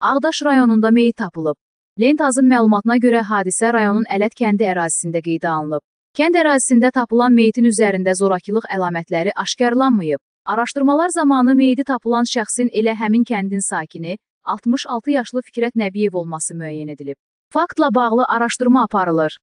Ağdaş rayonunda meyit tapılıb. Lentazın məlumatına görə hadisə rayonun Ələt kəndi ərazisində qeydə alınıb. Kənd ərazisində tapılan meyitin üzərində zorakılıq əlamətləri aşkarlanmayıb. Araşdırmalar zamanı meyidi tapılan şəxsin elə həmin kəndin sakini 66 yaşlı Fikrət Nəbiyev olması müəyyən edilib. Faktla bağlı araşdırma aparılır.